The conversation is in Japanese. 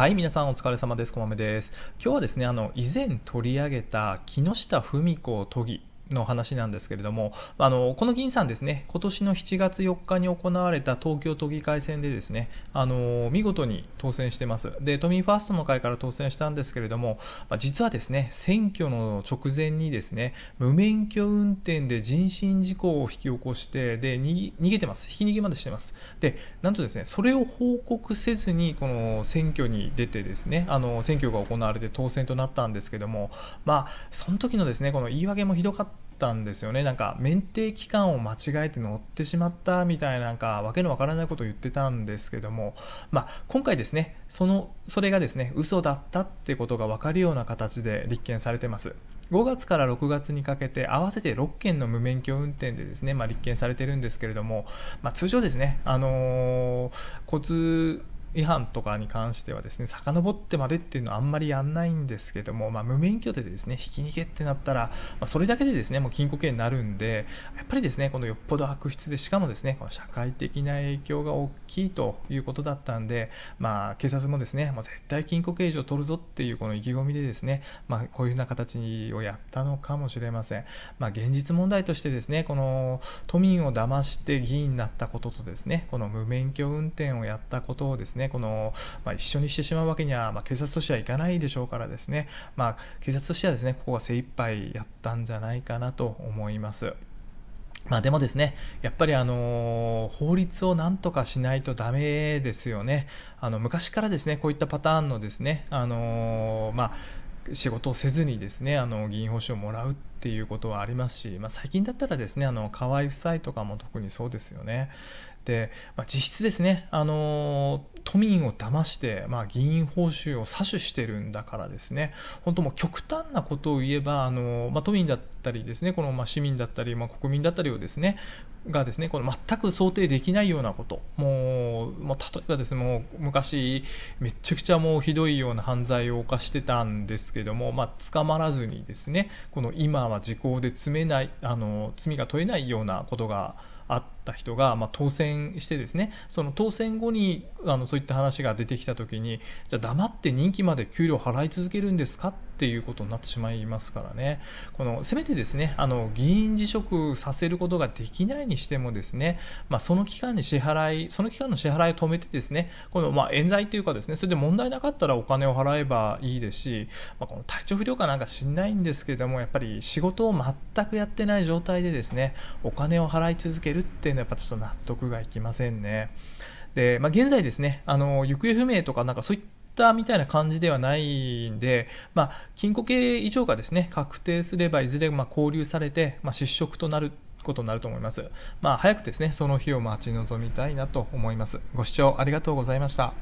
はい、皆さんお疲れ様です。こまめです。今日はですね、あの、以前取り上げた木下富美子都議の話なんですけれども、あのこの議員さんですね、今年の7月4日に行われた東京都議会選でですね、あの見事に当選してます。で、都民ファーストの会から当選したんですけれども、まあ、実はですね、選挙の直前にですね、無免許運転で人身事故を引き起こして、で逃げてます、ひき逃げまでしてます。で、なんとですね、それを報告せずにこの選挙に出てですね、あの選挙が行われて当選となったんですけども、まあその時のですね、この言い訳もひどかった。たんですよねなんか免停期間を間違えて乗ってしまったみたいななんかわけのわからないことを言ってたんですけども、まあ、今回ですねそのそれがですね嘘だったってことが分かるような形で立件されてます5月から6月にかけて合わせて6件の無免許運転でですね、まあ、立件されてるんですけれども、まあ、通常ですね、あのー、交通違反とかに関してはですね遡ってまでっていうのはあんまりやんないんですけども、まあ、無免許でですねひき逃げってなったら、まあ、それだけでですねもう禁錮刑になるんでやっぱりですねこのよっぽど悪質でしかもですねこの社会的な影響が大きいということだったんで、まあ、警察もですねもう絶対禁錮刑事を取るぞっていうこの意気込みでですね、まあ、こういうふうな形をやったのかもしれません、まあ、現実問題としてですねこの都民を騙して議員になったこととですねこの無免許運転をやったことをですねね、この、まあ、一緒にしてしまうわけには、まあ、警察としてはいかないでしょうからですね、まあ、警察としてはですね、ここは精一杯やったんじゃないかなと思います。まあでもですね、やっぱりあのー、法律をなんとかしないとダメですよね。あの、昔からですね、こういったパターンのですね、あのー、まあ、仕事をせずにですねあの議員報酬をもらうっていうことはありますし、まあ、最近だったらですねあの河合夫妻とかも特にそうですよね。で、まあ、実質ですねあの都民を騙して、まあ、議員報酬を詐取してるんだからですね本当もう極端なことを言えばあの、まあ、都民だったりですねこのまあ市民だったり、まあ、国民だったりをですねがですねこの全く想定できないようなこともう、まあ、例えばですねもう昔めちゃくちゃもうひどいような犯罪を犯してたんですけども、まあ、捕まらずにですねこの今は時効で詰めないあの罪が問えないようなことがあってった人が、まあ、当選してですねその当選後にあのそういった話が出てきた時にじゃあ黙って任期まで給料払い続けるんですかっていうことになってしまいますからねこのせめてですねあの議員辞職させることができないにしてもですね、まあ、その期間に支払いその期間の支払いを止めてですねこのまあ、冤罪というかですねそれで問題なかったらお金を払えばいいですし、まあ、この体調不良かなんか知んないんですけれどもやっぱり仕事を全くやってない状態でですねお金を払い続けるっていうのはのはやっぱちょっと納得がいきませんね。で、まあ、現在ですね、あの、行方不明とかなんかそういったみたいな感じではないんで、まあ、禁錮刑以上がですね、確定すればいずれま拘留されて、まあ、失職となることになると思います。まあ、早くですね、その日を待ち望みたいなと思います。ご視聴ありがとうございました。